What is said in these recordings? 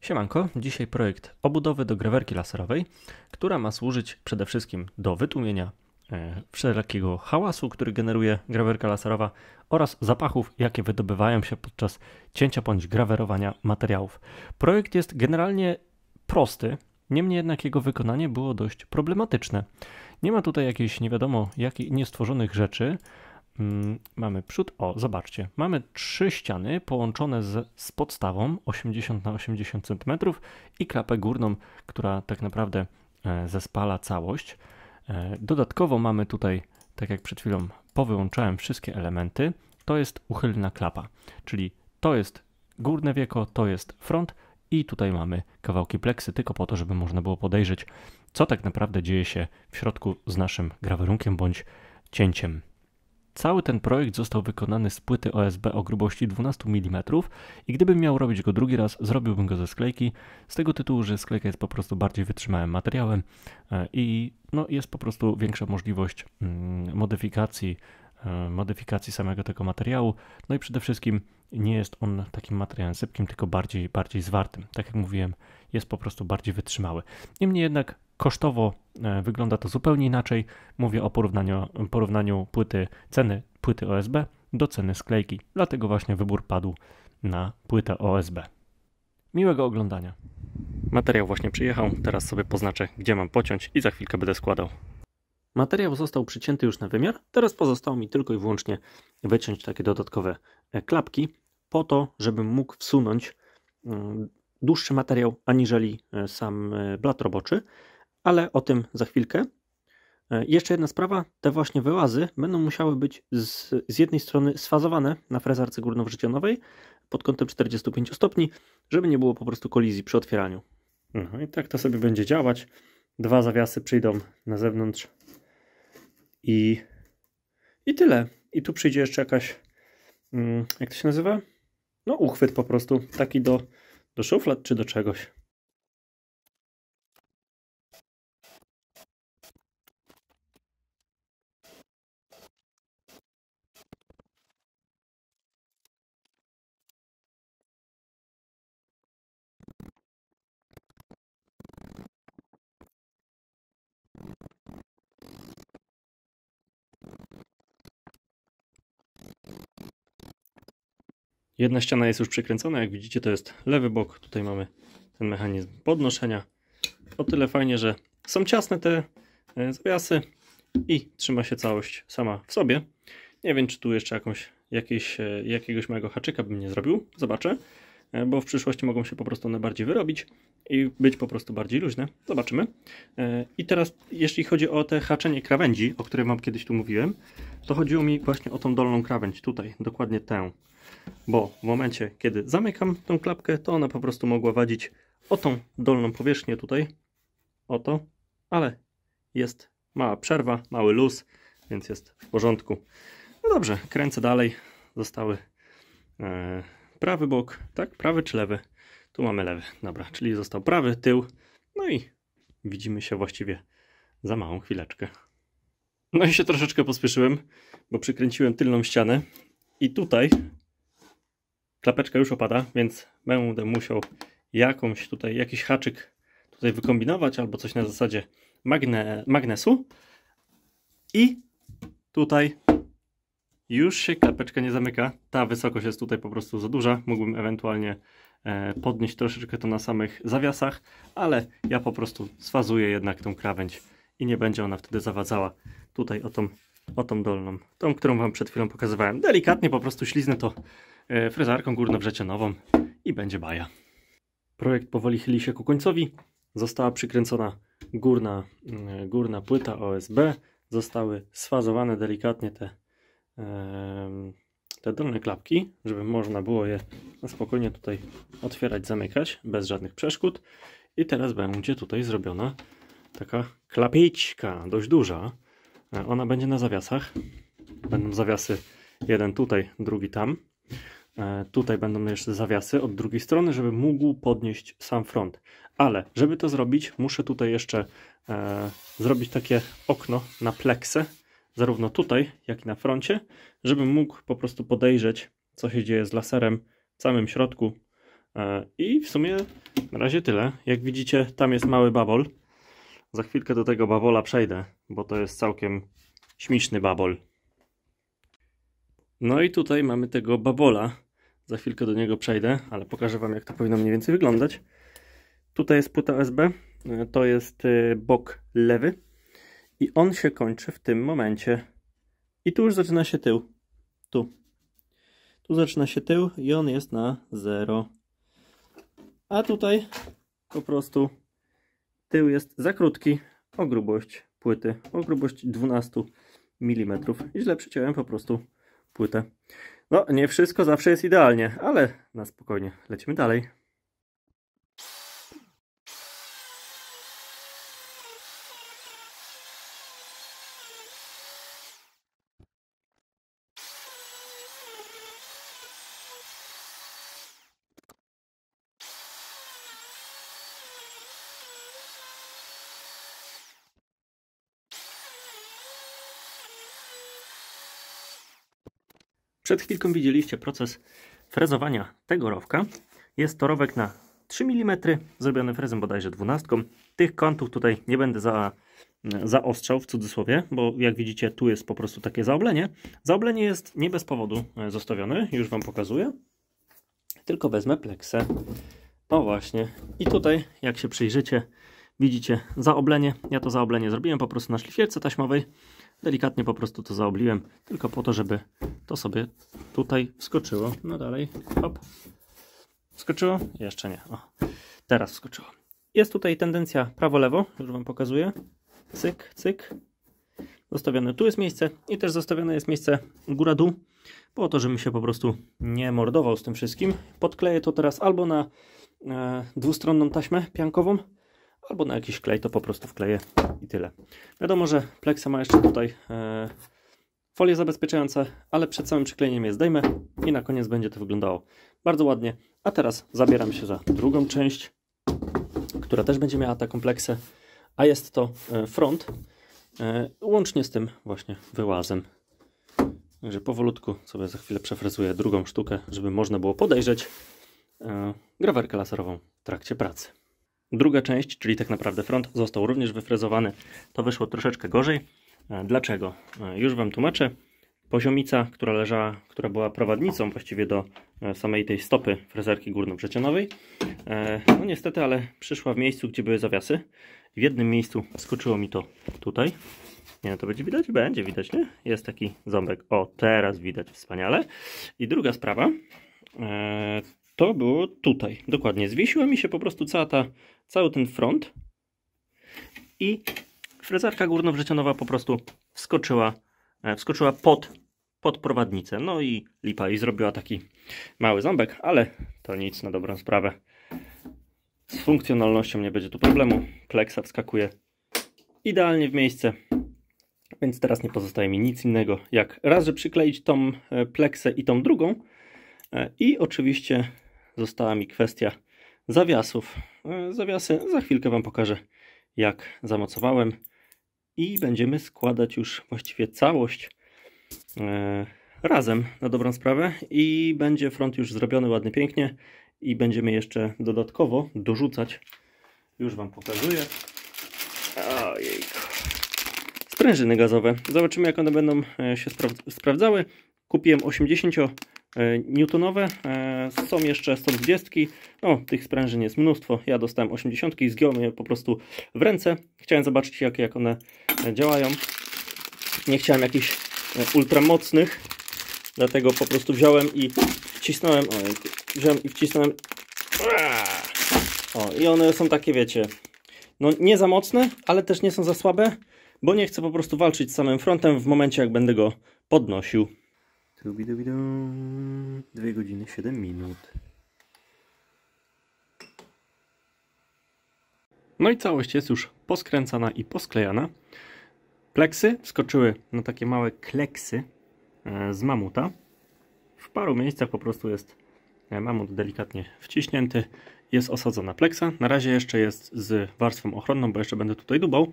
Siemanko, dzisiaj projekt obudowy do grawerki laserowej, która ma służyć przede wszystkim do wytłumienia e, wszelkiego hałasu, który generuje grawerka laserowa oraz zapachów, jakie wydobywają się podczas cięcia bądź grawerowania materiałów. Projekt jest generalnie prosty, niemniej jednak jego wykonanie było dość problematyczne. Nie ma tutaj jakichś nie wiadomo jakich niestworzonych rzeczy, Mm, mamy przód, o zobaczcie, mamy trzy ściany połączone z, z podstawą 80 na 80 cm i klapę górną, która tak naprawdę e, zespala całość. E, dodatkowo mamy tutaj, tak jak przed chwilą powyłączałem wszystkie elementy, to jest uchylna klapa, czyli to jest górne wieko, to jest front i tutaj mamy kawałki pleksy tylko po to, żeby można było podejrzeć, co tak naprawdę dzieje się w środku z naszym grawerunkiem bądź cięciem. Cały ten projekt został wykonany z płyty OSB o grubości 12 mm i gdybym miał robić go drugi raz, zrobiłbym go ze sklejki, z tego tytułu, że sklejka jest po prostu bardziej wytrzymałym materiałem e, i no, jest po prostu większa możliwość mm, modyfikacji E, modyfikacji samego tego materiału. No i przede wszystkim nie jest on takim materiałem sypkim, tylko bardziej, bardziej zwartym. Tak jak mówiłem, jest po prostu bardziej wytrzymały. Niemniej jednak kosztowo e, wygląda to zupełnie inaczej. Mówię o porównaniu, porównaniu płyty ceny płyty OSB do ceny sklejki. Dlatego właśnie wybór padł na płytę OSB. Miłego oglądania. Materiał właśnie przyjechał, teraz sobie poznaczę, gdzie mam pociąć i za chwilkę będę składał. Materiał został przycięty już na wymiar. Teraz pozostało mi tylko i wyłącznie wyciąć takie dodatkowe e, klapki po to, żebym mógł wsunąć mm, dłuższy materiał aniżeli e, sam e, blat roboczy, ale o tym za chwilkę. Jeszcze jedna sprawa, te właśnie wyłazy będą musiały być z, z jednej strony sfazowane na frezarce górno-wrzecionowej pod kątem 45 stopni, żeby nie było po prostu kolizji przy otwieraniu. No i tak to sobie będzie działać. Dwa zawiasy przyjdą na zewnątrz i, i tyle. I tu przyjdzie jeszcze jakaś, mm, jak to się nazywa? No uchwyt po prostu, taki do, do szuflad czy do czegoś. Jedna ściana jest już przykręcona, jak widzicie to jest lewy bok, tutaj mamy ten mechanizm podnoszenia. O tyle fajnie, że są ciasne te e, zawiasy i trzyma się całość sama w sobie. Nie wiem, czy tu jeszcze jakąś, jakieś, e, jakiegoś małego haczyka bym nie zrobił, zobaczę, e, bo w przyszłości mogą się po prostu one bardziej wyrobić i być po prostu bardziej luźne. Zobaczymy. I teraz, jeśli chodzi o te haczenie krawędzi, o której Wam kiedyś tu mówiłem, to chodziło mi właśnie o tą dolną krawędź, tutaj, dokładnie tę bo w momencie, kiedy zamykam tą klapkę, to ona po prostu mogła wadzić o tą dolną powierzchnię tutaj, o to, ale jest mała przerwa, mały luz, więc jest w porządku. No dobrze, kręcę dalej, zostały e, prawy bok, tak, prawy czy lewy? Tu mamy lewy, dobra, czyli został prawy, tył, no i widzimy się właściwie za małą chwileczkę. No i się troszeczkę pospieszyłem, bo przykręciłem tylną ścianę i tutaj klapeczka już opada, więc będę musiał jakąś tutaj, jakiś haczyk tutaj wykombinować albo coś na zasadzie magne, magnesu i tutaj już się klapeczka nie zamyka. Ta wysokość jest tutaj po prostu za duża. Mógłbym ewentualnie e, podnieść troszeczkę to na samych zawiasach, ale ja po prostu sfazuję jednak tą krawędź i nie będzie ona wtedy zawadzała tutaj o tą, o tą dolną, tą, którą Wam przed chwilą pokazywałem. Delikatnie po prostu śliznę to E, frezarką górno i będzie baja. Projekt powoli chyli się ku końcowi. Została przykręcona górna, mm, górna płyta OSB. Zostały sfazowane delikatnie te, te dolne klapki, żeby można było je spokojnie tutaj otwierać, zamykać bez żadnych przeszkód. I teraz będzie tutaj zrobiona taka klapiczka, dość duża. E, ona będzie na zawiasach. Będą zawiasy jeden tutaj, drugi tam. E, tutaj będą jeszcze zawiasy od drugiej strony, żeby mógł podnieść sam front. Ale żeby to zrobić, muszę tutaj jeszcze e, zrobić takie okno na pleksę, zarówno tutaj, jak i na froncie, żebym mógł po prostu podejrzeć, co się dzieje z laserem w samym środku. E, I w sumie na razie tyle. Jak widzicie, tam jest mały babol. Za chwilkę do tego babola przejdę, bo to jest całkiem śmieszny babol. No i tutaj mamy tego babola. Za chwilkę do niego przejdę, ale pokażę Wam jak to powinno mniej więcej wyglądać. Tutaj jest płyta USB, e, to jest e, bok lewy i on się kończy w tym momencie. I tu już zaczyna się tył. Tu. Tu zaczyna się tył i on jest na 0. A tutaj po prostu tył jest za krótki o grubość płyty, o grubość 12 mm. I źle przyciąłem po prostu płytę. No, nie wszystko zawsze jest idealnie, ale na spokojnie. Lecimy dalej. Przed chwilką widzieliście proces frezowania tego rowka. Jest to rowek na 3 mm, zrobiony frezem bodajże 12. Tych kątów tutaj nie będę za, zaostrzał w cudzysłowie, bo jak widzicie tu jest po prostu takie zaoblenie. Zaoblenie jest nie bez powodu e, zostawione, już Wam pokazuję. Tylko wezmę pleksę. O właśnie. I tutaj jak się przyjrzycie, Widzicie, zaoblenie. Ja to zaoblenie zrobiłem po prostu na szlifierce taśmowej. Delikatnie po prostu to zaobliłem, tylko po to, żeby to sobie tutaj wskoczyło. No dalej, hop. Wskoczyło? Jeszcze nie. O, teraz wskoczyło. Jest tutaj tendencja prawo-lewo, już Wam pokazuję. Cyk, cyk. Zostawione tu jest miejsce i też zostawione jest miejsce góra-dół, po to, żebym się po prostu nie mordował z tym wszystkim. Podkleję to teraz albo na e, dwustronną taśmę piankową, albo na jakiś klej, to po prostu wkleję i tyle. Wiadomo, że Plexa ma jeszcze tutaj e, folie zabezpieczające, ale przed samym przyklejeniem je zdejmę i na koniec będzie to wyglądało bardzo ładnie. A teraz zabieram się za drugą część, która też będzie miała taką pleksę, a jest to e, front, e, łącznie z tym właśnie wyłazem. Także powolutku sobie za chwilę przefrezuję drugą sztukę, żeby można było podejrzeć e, grawerkę laserową w trakcie pracy. Druga część, czyli tak naprawdę front, został również wyfrezowany. To wyszło troszeczkę gorzej. E, dlaczego? E, już Wam tłumaczę. Poziomica, która leżała, która była prowadnicą właściwie do e, samej tej stopy frezerki górno no niestety, ale przyszła w miejscu, gdzie były zawiasy. W jednym miejscu skoczyło mi to tutaj. Nie, to będzie widać? Będzie widać, nie? Jest taki ząbek. O, teraz widać wspaniale. I druga sprawa, to było tutaj, dokładnie. Zwiesiła mi się po prostu cała ta, cały ten front i frezarka górnowrzecionowa po prostu wskoczyła, e, wskoczyła pod, pod prowadnicę. No i lipa i zrobiła taki mały ząbek, ale to nic na dobrą sprawę. Z funkcjonalnością nie będzie tu problemu. Pleksa wskakuje idealnie w miejsce. Więc teraz nie pozostaje mi nic innego, jak raz, że przykleić tą e, pleksę i tą drugą, e, i oczywiście została mi kwestia zawiasów. E, zawiasy za chwilkę Wam pokażę, jak zamocowałem. I będziemy składać już właściwie całość e, razem na dobrą sprawę. I będzie front już zrobiony ładnie, pięknie. I będziemy jeszcze dodatkowo dorzucać. Już Wam pokazuję. Ojejku. Sprężyny gazowe. Zobaczymy, jak one będą e, się spra sprawdzały. Kupiłem 80 E, newtonowe. E, są jeszcze 120. No, tych sprężyn jest mnóstwo. Ja dostałem 80. Zgiąłem je po prostu w ręce. Chciałem zobaczyć, jak, jak one e, działają. Nie chciałem jakichś ultramocnych, dlatego po prostu wziąłem i wcisnąłem. Oj, wziąłem i wcisnąłem. O, i one są takie, wiecie, no nie za mocne, ale też nie są za słabe, bo nie chcę po prostu walczyć z samym frontem w momencie, jak będę go podnosił. Trubidubidum. 2 godziny 7 minut. No i całość jest już poskręcana i posklejana. Pleksy wskoczyły na takie małe kleksy e, z mamuta. W paru miejscach po prostu jest e, mamut delikatnie wciśnięty. Jest osadzona pleksa. Na razie jeszcze jest z warstwą ochronną, bo jeszcze będę tutaj dubał.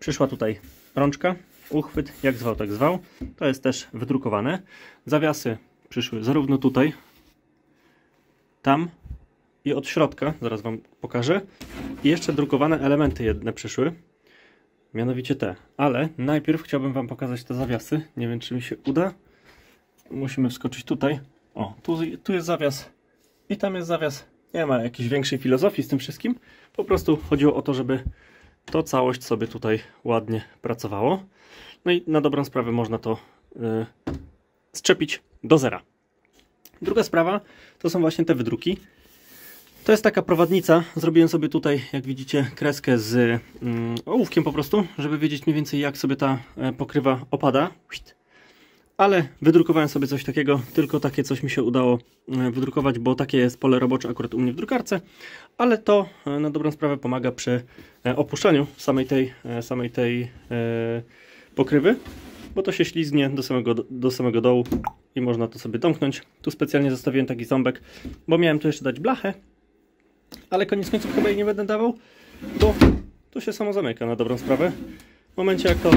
Przyszła tutaj rączka uchwyt, jak zwał, tak zwał. To jest też wydrukowane. Zawiasy przyszły zarówno tutaj, tam i od środka, zaraz Wam pokażę. I jeszcze drukowane elementy jedne przyszły, mianowicie te. Ale najpierw chciałbym Wam pokazać te zawiasy. Nie wiem, czy mi się uda. Musimy wskoczyć tutaj. O, tu, tu jest zawias i tam jest zawias. Nie ma jakiejś większej filozofii z tym wszystkim. Po prostu chodziło o to, żeby to całość sobie tutaj ładnie pracowało. No i na dobrą sprawę można to yy, strzepić do zera. Druga sprawa to są właśnie te wydruki. To jest taka prowadnica. Zrobiłem sobie tutaj, jak widzicie, kreskę z yy, ołówkiem po prostu, żeby wiedzieć mniej więcej jak sobie ta y, pokrywa opada ale wydrukowałem sobie coś takiego, tylko takie coś mi się udało e, wydrukować, bo takie jest pole robocze akurat u mnie w drukarce, ale to e, na dobrą sprawę pomaga przy e, opuszczaniu samej tej, samej tej pokrywy, bo to się ślizgnie do samego, do samego dołu i można to sobie domknąć. Tu specjalnie zostawiłem taki ząbek, bo miałem tu jeszcze dać blachę, ale koniec końców chyba jej nie będę dawał, bo to się samo zamyka na dobrą sprawę. W momencie jak to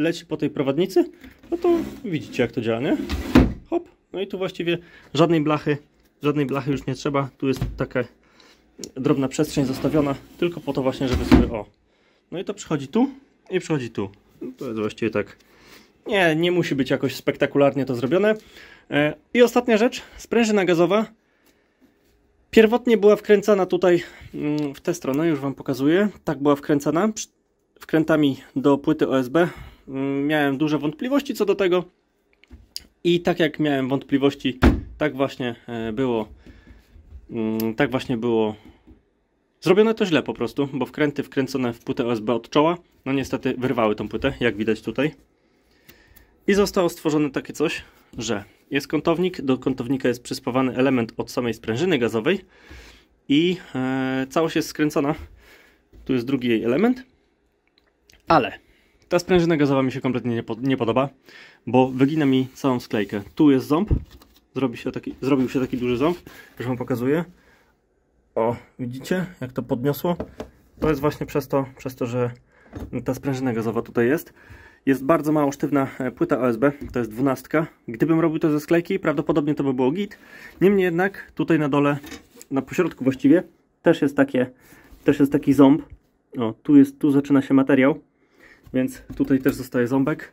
leci po tej prowadnicy, no to widzicie jak to działa, nie? Hop, no i tu właściwie żadnej blachy, żadnej blachy już nie trzeba, tu jest taka drobna przestrzeń zostawiona, tylko po to właśnie, żeby sobie, o. No i to przychodzi tu i przychodzi tu. No to jest właściwie tak, nie, nie musi być jakoś spektakularnie to zrobione. E, I ostatnia rzecz, sprężyna gazowa. Pierwotnie była wkręcana tutaj mm, w tę stronę, już Wam pokazuję. Tak była wkręcana wkrętami do płyty OSB Mm, miałem duże wątpliwości co do tego i tak jak miałem wątpliwości, tak właśnie e, było mm, tak właśnie było zrobione to źle po prostu, bo wkręty wkręcone w płytę USB od czoła, no niestety wyrwały tą płytę, jak widać tutaj. I zostało stworzone takie coś, że jest kątownik, do kątownika jest przyspawany element od samej sprężyny gazowej i e, całość jest skręcona. Tu jest drugi jej element, ale ta sprężyna gazowa mi się kompletnie nie, nie podoba, bo wygina mi całą sklejkę. Tu jest ząb, Zrobi się taki, zrobił się taki duży ząb, już Wam pokazuję. O, widzicie jak to podniosło? To jest właśnie przez to, przez to że ta sprężyna gazowa tutaj jest. Jest bardzo mało sztywna e, płyta OSB, to jest dwunastka. Gdybym robił to ze sklejki, prawdopodobnie to by było git. Niemniej jednak tutaj na dole, na pośrodku właściwie, też jest takie, też jest taki ząb. O, tu jest, tu zaczyna się materiał więc tutaj też zostaje ząbek,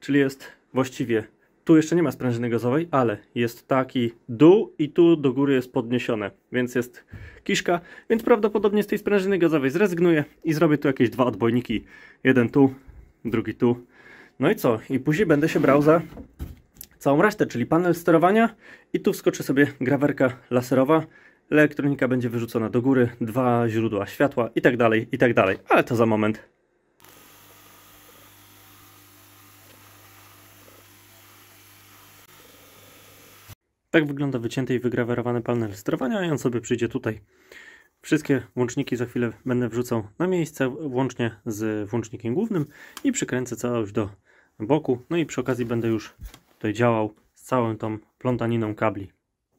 czyli jest właściwie, tu jeszcze nie ma sprężyny gazowej, ale jest taki dół i tu do góry jest podniesione, więc jest kiszka, więc prawdopodobnie z tej sprężyny gazowej zrezygnuję i zrobię tu jakieś dwa odbojniki, jeden tu, drugi tu, no i co, i później będę się brał za całą resztę, czyli panel sterowania i tu wskoczy sobie grawerka laserowa, elektronika będzie wyrzucona do góry, dwa źródła światła i tak dalej, i tak dalej, ale to za moment. Tak wygląda wycięty i wygrawerowany panel sterowania a on sobie przyjdzie tutaj. Wszystkie łączniki za chwilę będę wrzucał na miejsce, łącznie z włącznikiem głównym i przykręcę całość do boku. No i przy okazji będę już tutaj działał z całą tą plątaniną kabli.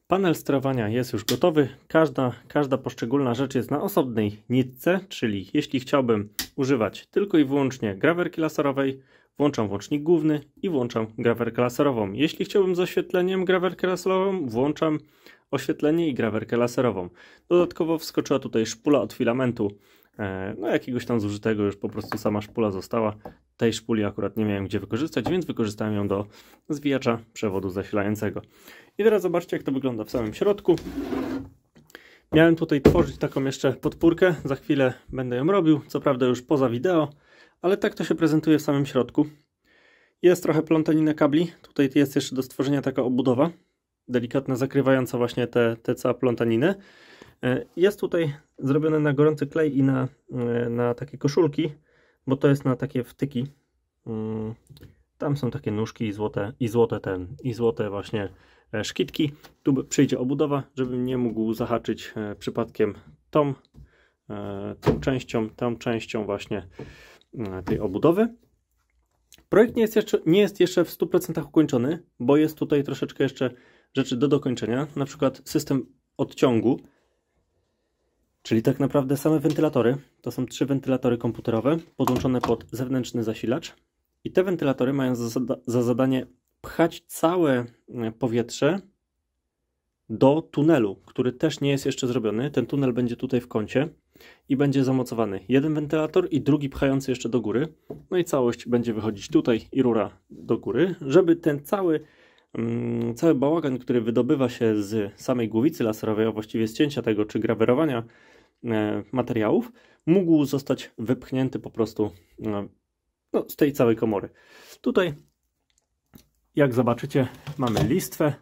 Panel sterowania jest już gotowy. Każda, każda poszczególna rzecz jest na osobnej nitce, czyli jeśli chciałbym używać tylko i wyłącznie grawerki laserowej, Włączam włącznik główny i włączam grawerkę laserową. Jeśli chciałbym z oświetleniem grawerkę laserową, włączam oświetlenie i grawerkę laserową. Dodatkowo wskoczyła tutaj szpula od filamentu, e, no jakiegoś tam zużytego, już po prostu sama szpula została. Tej szpuli akurat nie miałem gdzie wykorzystać, więc wykorzystałem ją do zwijacza przewodu zasilającego. I teraz zobaczcie jak to wygląda w samym środku. Miałem tutaj tworzyć taką jeszcze podpórkę, za chwilę będę ją robił, co prawda już poza wideo, ale tak to się prezentuje w samym środku. Jest trochę plątanina kabli, tutaj jest jeszcze do stworzenia taka obudowa, delikatna, zakrywająca właśnie te, te całą e, Jest tutaj zrobione na gorący klej i na, e, na takie koszulki, bo to jest na takie wtyki. Mm, tam są takie nóżki i złote, i złote ten, i złote właśnie e, szkitki. Tu przyjdzie obudowa, żebym nie mógł zahaczyć przypadkiem tą, tą częścią, tą częścią właśnie E, tej obudowy. Projekt nie jest jeszcze, nie jest jeszcze w 100% ukończony, bo jest tutaj troszeczkę jeszcze rzeczy do dokończenia, na przykład system odciągu, czyli tak naprawdę same wentylatory. To są trzy wentylatory komputerowe podłączone pod zewnętrzny zasilacz i te wentylatory mają za, za zadanie pchać całe e, powietrze do tunelu, który też nie jest jeszcze zrobiony. Ten tunel będzie tutaj w kącie i będzie zamocowany jeden wentylator i drugi pchający jeszcze do góry. No i całość będzie wychodzić tutaj i rura do góry, żeby ten cały, mm, cały bałagan, który wydobywa się z samej głowicy laserowej, a właściwie z cięcia tego czy grawerowania e, materiałów, mógł zostać wypchnięty po prostu e, no, z tej całej komory. Tutaj, jak zobaczycie, mamy listwę,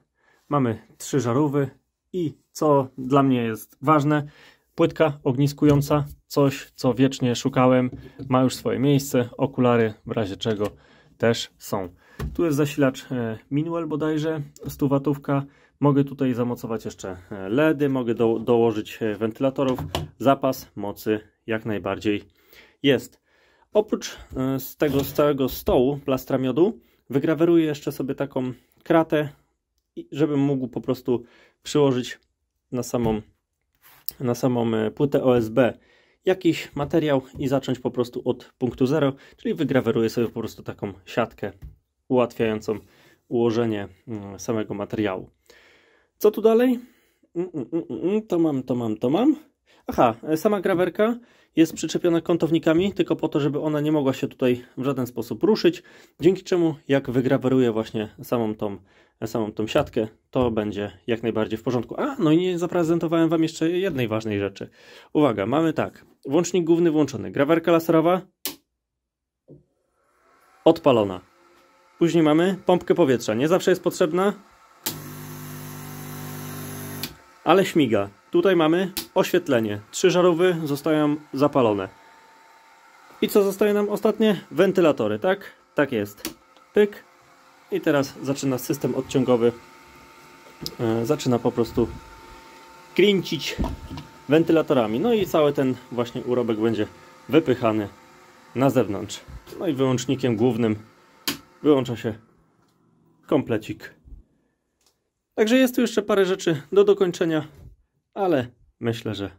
mamy trzy żarówy i co dla mnie jest ważne, Płytka ogniskująca, coś co wiecznie szukałem, ma już swoje miejsce, okulary w razie czego też są. Tu jest zasilacz e, Minuel bodajże, 100 w Mogę tutaj zamocować jeszcze e, LEDy, mogę do, dołożyć e, wentylatorów. Zapas mocy jak najbardziej jest. Oprócz z tego z całego stołu plastra miodu wygraweruję jeszcze sobie taką kratę, żebym mógł po prostu przyłożyć na samą na samą e, płytę OSB jakiś materiał i zacząć po prostu od punktu zero, czyli wygraweruję sobie po prostu taką siatkę ułatwiającą ułożenie mm, samego materiału. Co tu dalej? Mm, mm, to mam, to mam, to mam. Aha, e, sama grawerka jest przyczepiona kątownikami, tylko po to, żeby ona nie mogła się tutaj w żaden sposób ruszyć, dzięki czemu jak wygraweruję właśnie samą tą, samą tą siatkę, to będzie jak najbardziej w porządku. A, no i nie zaprezentowałem Wam jeszcze jednej ważnej rzeczy. Uwaga, mamy tak, włącznik główny włączony, grawerka laserowa odpalona. Później mamy pompkę powietrza, nie zawsze jest potrzebna, ale śmiga. Tutaj mamy oświetlenie. Trzy żarówy zostają zapalone. I co zostaje nam ostatnie? Wentylatory, tak? Tak jest. Pyk. I teraz zaczyna system odciągowy. E, zaczyna po prostu kręcić wentylatorami. No i cały ten właśnie urobek będzie wypychany na zewnątrz. No i wyłącznikiem głównym wyłącza się komplecik. Także jest tu jeszcze parę rzeczy do dokończenia ale myślę, że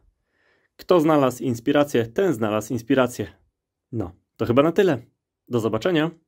kto znalazł inspirację, ten znalazł inspirację. No, to chyba na tyle. Do zobaczenia.